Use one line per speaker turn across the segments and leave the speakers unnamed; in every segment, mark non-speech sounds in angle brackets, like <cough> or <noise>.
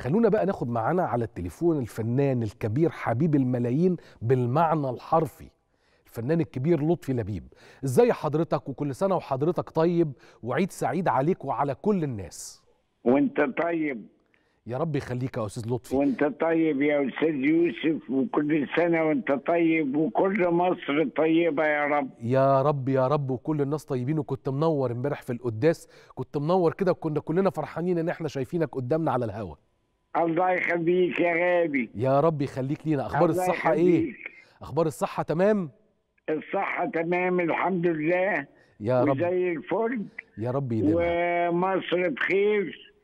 خلونا بقى ناخد معانا على التليفون الفنان الكبير حبيب الملايين بالمعنى الحرفي الفنان الكبير لطفي لبيب ازاي حضرتك وكل سنه وحضرتك طيب وعيد سعيد عليك وعلى كل الناس
وانت طيب يا رب يخليك يا استاذ لطفي وانت طيب يا استاذ يوسف وكل سنه وانت طيب وكل مصر طيبه يا رب
يا رب يا رب وكل الناس طيبين وكنت منور امبارح في القداس كنت منور كده وكنا كلنا فرحانين ان احنا شايفينك قدامنا على الهوا
الله يخليك يا غالي
يا رب يخليك لينا اخبار الله الصحه يخليك. ايه اخبار الصحه تمام
الصحه تمام الحمد لله يا رب وزي الفل يا رب يديمها ومصر بخير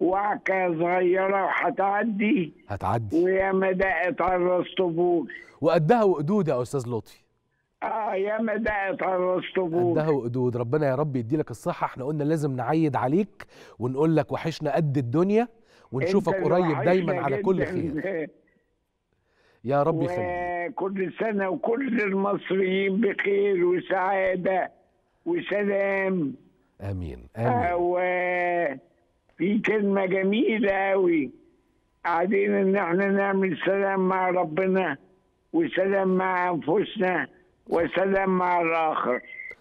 وعكة صغيرة وهتعدي هتعدي ويا ما دقت على الطبول وقدها وقدود يا أستاذ لطفي اه يا ما دقت على الطبول قدها وقدود ربنا
يا رب يديلك الصحة احنا قلنا لازم نعيد عليك ونقول لك وحشنا قد الدنيا ونشوفك قريب دايما على كل خير <laughs> يا رب يخليك
كل سنة وكل المصريين بخير وسعادة وسلام
آمين آمين آه،
وفي كلمة جميلة أوي قاعدين إن إحنا نعمل سلام مع ربنا وسلام مع أنفسنا وسلام مع الآخر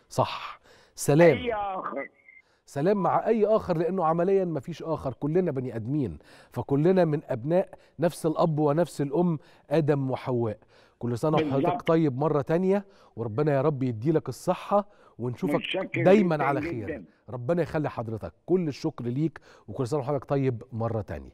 صح سلام أي آخر سلام مع اي اخر لانه عمليا ما فيش اخر كلنا بني ادمين فكلنا من ابناء نفس الاب ونفس الام ادم وحواء كل سنه وحضرتك طيب مره تانية وربنا يا رب يدي لك الصحه ونشوفك دايما على خير جداً. ربنا يخلي حضرتك كل الشكر ليك وكل سنه وحضرتك طيب مره تانية